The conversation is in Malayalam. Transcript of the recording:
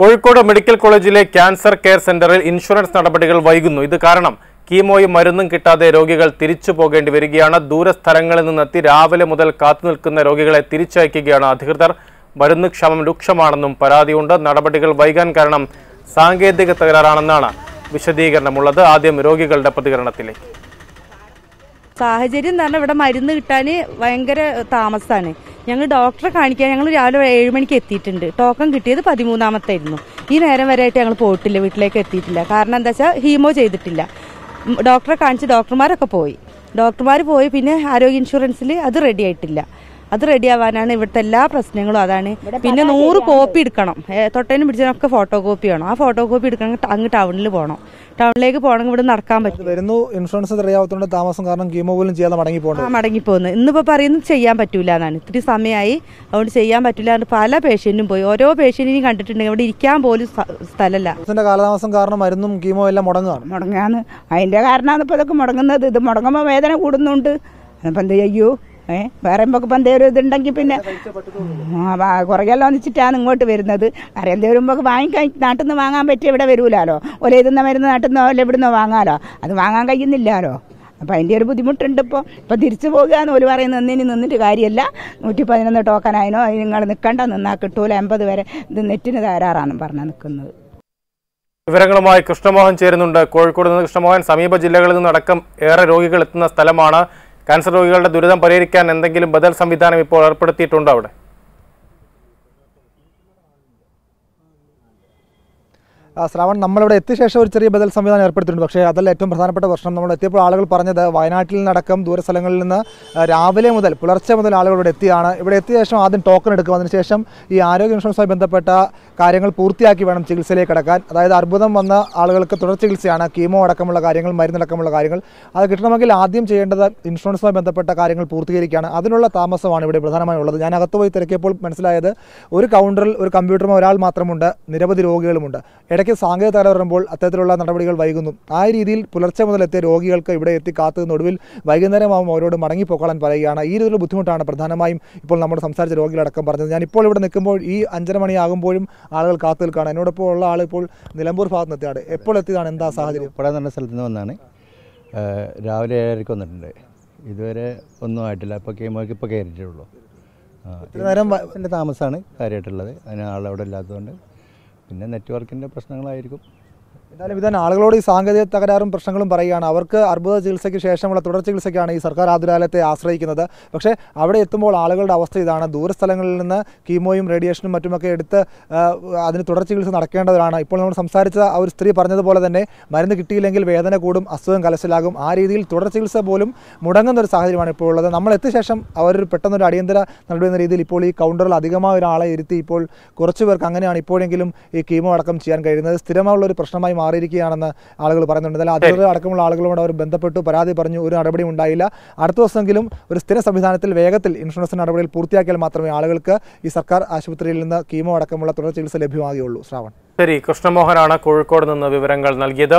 കോഴിക്കോട് മെഡിക്കൽ കോളേജിലെ ക്യാൻസർ കെയർ സെന്ററിൽ ഇൻഷുറൻസ് നടപടികൾ വൈകുന്നു ഇത് കാരണം കീമോയും മരുന്നും കിട്ടാതെ രോഗികൾ തിരിച്ചു പോകേണ്ടി വരികയാണ് ദൂരസ്ഥലങ്ങളിൽ നിന്നെത്തി രാവിലെ മുതൽ കാത്തുനിൽക്കുന്ന രോഗികളെ തിരിച്ചയക്കുകയാണ് അധികൃതർ മരുന്ന് ക്ഷാമം രൂക്ഷമാണെന്നും പരാതിയുണ്ട് നടപടികൾ വൈകാൻ കാരണം സാങ്കേതിക തകരാറാണെന്നാണ് വിശദീകരണമുള്ളത് ആദ്യം രോഗികളുടെ പ്രതികരണത്തിലേക്ക് സാഹചര്യം എന്ന് പറഞ്ഞാൽ ഇവിടെ മരുന്ന് കിട്ടാൻ ഭയങ്കര താമസമാണ് ഞങ്ങൾ ഡോക്ടറെ കാണിക്കാൻ ഞങ്ങൾ രാവിലെ ഏഴ് മണിക്ക് എത്തിയിട്ടുണ്ട് ടോക്കൺ കിട്ടിയത് ആയിരുന്നു ഈ നേരം വരെയായിട്ട് ഞങ്ങൾ പോയിട്ടില്ല വീട്ടിലേക്ക് എത്തിയിട്ടില്ല കാരണം എന്താ വെച്ചാൽ ഹീമോ ചെയ്തിട്ടില്ല ഡോക്ടറെ കാണിച്ച് ഡോക്ടർമാരൊക്കെ പോയി ഡോക്ടർമാർ പോയി പിന്നെ ആരോഗ്യ ഇൻഷുറൻസിൽ അത് റെഡി ആയിട്ടില്ല അത് റെഡി ആവാനാണ് ഇവിടുത്തെ എല്ലാ പ്രശ്നങ്ങളും അതാണ് പിന്നെ നൂറ് കോപ്പി എടുക്കണം തൊട്ടേനും പിടിച്ചതിനൊക്കെ ഫോട്ടോ കോപ്പി വേണം ആ ഫോട്ടോ കോപ്പി എടുക്കണമെങ്കിൽ അങ്ങ് ടൗണിൽ പോകണം ടൗണിലേക്ക് പോകണമെങ്കിൽ ഇവിടെ നടക്കാൻ പറ്റും വരുന്നു ഇൻഷുറൻസ് തെളിയാവത്തോണ്ട് താമസം കാരണം കീമോ പോലും ചെയ്യാതെ മടങ്ങി പോകണം മടങ്ങി പോകുന്നത് ഇന്നിപ്പോൾ പറയുന്നത് ചെയ്യാൻ പറ്റൂല എന്നാണ് ഇത്തിരി സമയമായി അതുകൊണ്ട് ചെയ്യാൻ പറ്റില്ല എന്ന് പല പേഷ്യൻറ്റും പോയി ഓരോ പേഷ്യൻറ്റിനും കണ്ടിട്ടുണ്ടെങ്കിൽ ഇവിടെ ഇരിക്കാൻ പോലും സ്ഥലമല്ല കാലതാമസം കാരണം മരുന്നും കീമോ എല്ലാം മുടങ്ങുകയാണ് മുടങ്ങാന്ന് അതിൻ്റെ കാരണമാണ് ഇപ്പോൾ ഇതൊക്കെ മുടങ്ങുന്നത് ഇത് മുടങ്ങുമ്പോൾ വേദന കൂടുന്നുണ്ട് അപ്പം എന്ത് ചെയ്യൂ ഏ വേറെ എന്തൊക്കെ ഇപ്പം എന്തെങ്കിലും ഇതുണ്ടെങ്കിൽ പിന്നെ കുറയെല്ലാം വന്നിച്ചിട്ടാണ് ഇങ്ങോട്ട് വരുന്നത് വേറെ എന്തെങ്കിലും നമുക്ക് വാങ്ങിക്കാൻ നാട്ടിൽ നിന്ന് വാങ്ങാൻ പറ്റിയ ഇവിടെ വരൂലാലോ ഒല ഇതെന്ന മരുന്ന് നാട്ടിൽ നിന്നോ അല്ലെ ഇവിടുന്ന് വാങ്ങാലോ അത് വാങ്ങാൻ കഴിയുന്നില്ലാലോ അപ്പം അതിൻ്റെ ഒരു ബുദ്ധിമുട്ടുണ്ട് ഇപ്പോൾ ഇപ്പോൾ തിരിച്ചു പോകുക എന്ന് ഒരു പറയുന്നത് നിന്നിനി നിന്നിട്ട് കാര്യമല്ല നൂറ്റി പതിനൊന്ന് ടോക്കനായിനോ നിങ്ങൾ നിൽക്കണ്ട നിന്നാൽ കിട്ടൂല എൺപത് വരെ ഇത് നെറ്റിന് തരാറാണെന്ന് പറഞ്ഞ് നിൽക്കുന്നത് വിവരങ്ങളുമായി കൃഷ്ണമോഹൻ ചേരുന്നുണ്ട് കോഴിക്കോട് നിന്ന് കൃഷ്ണമോഹൻ സമീപ ജില്ലകളിൽ നിന്നടക്കം ഏറെ രോഗികൾ എത്തുന്ന സ്ഥലമാണ് ക്യാൻസർ രോഗികളുടെ ദുരിതം പരിഹരിക്കാൻ എന്തെങ്കിലും ബദൽ സംവിധാനം ഇപ്പോൾ ഏർപ്പെടുത്തിയിട്ടുണ്ടോ അവിടെ ശ്രാവൺ നമ്മളിവിടെ എത്തിയ ശേഷം ഒരു ചെറിയ ബദൽ സംവിധാനം ഏർപ്പെടുത്തിയിട്ടുണ്ട് പക്ഷേ അതല്ല ഏറ്റവും പ്രധാനപ്പെട്ട പ്രശ്നം നമ്മൾ എത്തിയപ്പോൾ ആളുകൾ പറഞ്ഞത് വയനാട്ടിൽ നിന്നടക്കം ദൂര സ്ഥലങ്ങളിൽ നിന്ന് രാവിലെ മുതൽ പുലർച്ചെ മുതൽ ആളുകൾ ഇവിടെ എത്തിയാണ് ഇവിടെ എത്തിയ ശേഷം ആദ്യം ടോക്കൺ എടുക്കും അതിനുശേഷം ഈ ആരോഗ്യ ഇൻഷുറൻസുമായി ബന്ധപ്പെട്ട കാര്യങ്ങൾ പൂർത്തിയാക്കി വേണം ചികിത്സയിലേക്ക് കടക്കാൻ അതായത് അർബുദം വന്ന ആളുകൾക്ക് തുടർ ചികിത്സയാണ് കീമോ അടക്കമുള്ള കാര്യങ്ങൾ മരുന്നടക്കമുള്ള കാര്യങ്ങൾ അത് കിട്ടണമെങ്കിൽ ആദ്യം ചെയ്യേണ്ടത് ഇൻഷുറൻസുമായി ബന്ധപ്പെട്ട കാര്യങ്ങൾ പൂർത്തീകരിക്കുകയാണ് അതിനുള്ള താമസമാണ് ഇവിടെ പ്രധാനമായും ഉള്ളത് ഞാൻ അകത്ത് പോയി തിരക്കിയപ്പോൾ മനസ്സിലായത് ഒരു കൗണ്ടറിൽ ഒരു കമ്പ്യൂട്ടറും ഒരാൾ മാത്രമുണ്ട് നിരവധി രോഗികളുമുണ്ട് ഇടയ്ക്ക് ഇടയ്ക്ക് സാങ്കേതിക തകരാർ വരുമ്പോൾ അത്തരത്തിലുള്ള നടപടികൾ വൈകുന്നു ആ രീതിയിൽ പുലർച്ചെ മുതൽ എത്തിയ രോഗികൾക്ക് ഇവിടെ എത്തി കാത്തുന്ന ഒടുവിൽ വൈകുന്നേരമാകുമ്പോൾ അവരോട് മടങ്ങിപ്പോക്കാളാൻ പറയുകയാണ് ഈ രീതിയിലുള്ള ബുദ്ധിമുട്ടാണ് പ്രധാനമായും ഇപ്പോൾ നമ്മൾ സംസാരിച്ച രോഗികളടക്കം പറഞ്ഞത് ഇപ്പോൾ ഇവിടെ നിൽക്കുമ്പോൾ ഈ അഞ്ചര മണിയാകുമ്പോഴും ആളുകൾ കാത്തു നിൽക്കുകയാണ് എന്നോടൊപ്പം ഉള്ള ആൾ ഇപ്പോൾ നിലമ്പൂർ ഭാഗത്ത് നിന്നെത്തിയാണ് എപ്പോൾ എത്തിയതാണ് എന്താ സാഹചര്യം ഇവിടെ നല്ല സ്ഥലത്ത് നിന്ന് വന്നാണ് രാവിലെ ഏഴരയ്ക്ക് വന്നിട്ടുണ്ട് ഇതുവരെ ഒന്നും ആയിട്ടില്ല ഇപ്പോൾ കീമോയ്ക്ക് ഇപ്പോൾ കയറിയിട്ടുള്ളൂ നേരം എൻ്റെ താമസമാണ് കാര്യമായിട്ടുള്ളത് അതിന് ആളവിടെ ഇല്ലാത്തതുകൊണ്ട് പിന്നെ നെറ്റ്വർക്കിൻ്റെ പ്രശ്നങ്ങളായിരിക്കും എന്തായാലും ഇതാണ് ആളുകളോട് ഈ സാങ്കേതിക തകരാറും പ്രശ്നങ്ങളും പറയുകയാണ് അവർക്ക് അർബുദ ചികിത്സയ്ക്ക് ശേഷമുള്ള തുടർ ചികിത്സയ്ക്കാണ് ഈ സർക്കാർ ആതുരാലയത്തെ ആശ്രയിക്കുന്നത് പക്ഷേ അവിടെ എത്തുമ്പോൾ ആളുകളുടെ അവസ്ഥ ഇതാണ് ദൂരസ്ഥലങ്ങളിൽ നിന്ന് കീമോയും റേഡിയേഷനും മറ്റുമൊക്കെ എടുത്ത് അതിന് തുടർ ചികിത്സ നടക്കേണ്ടതാണ് ഇപ്പോൾ നമ്മൾ സംസാരിച്ച ആ ഒരു സ്ത്രീ പറഞ്ഞതുപോലെ തന്നെ മരുന്ന് കിട്ടിയില്ലെങ്കിൽ വേദന കൂടും അസുഖം കലശലാകും ആ രീതിയിൽ തുടർ ചികിത്സ പോലും മുടങ്ങുന്ന ഒരു സാഹചര്യമാണ് ഇപ്പോൾ ഉള്ളത് നമ്മൾ എത്തിയ ശേഷം അവർ പെട്ടെന്നൊരു അടിയന്തര നടപടി എന്ന രീതിയിൽ ഇപ്പോൾ ഈ കൗണ്ടറിൽ അധികമായ ഒരാളെ ഇരുത്തി ഇപ്പോൾ കുറച്ച് പേർക്ക് അങ്ങനെയാണ് ഇപ്പോഴെങ്കിലും ഈ കീമോ അടക്കം ചെയ്യാൻ കഴിയുന്നത് സ്ഥിരമായുള്ള ഒരു പ്രശ്നമായി മാറിയിരിക്കുകയാണെന്ന് ആളുകൾ പറയുന്നുണ്ട് അല്ല അധികൃതർ അടക്കമുള്ള ആളുകളോട് അവർ ബന്ധപ്പെട്ടു പരാതി പറഞ്ഞു ഒരു നടപടിയും ഉണ്ടായില്ല അടുത്ത ദിവസമെങ്കിലും ഒരു സ്ഥിര സംവിധാനത്തിൽ വേഗത്തിൽ ഇൻഷുറൻസ് നടപടികൾ പൂർത്തിയാക്കിയാൽ മാത്രമേ ആളുകൾക്ക് ഈ സർക്കാർ ആശുപത്രിയിൽ നിന്ന് കീമോ അടക്കമുള്ള തുടർ ചികിത്സ ലഭ്യമാകുകയുള്ളൂ ശ്രാവൺ ശരി കൃഷ്ണമോഹനാണ് കോഴിക്കോട് നിന്ന് വിവരങ്ങൾ നൽകിയത്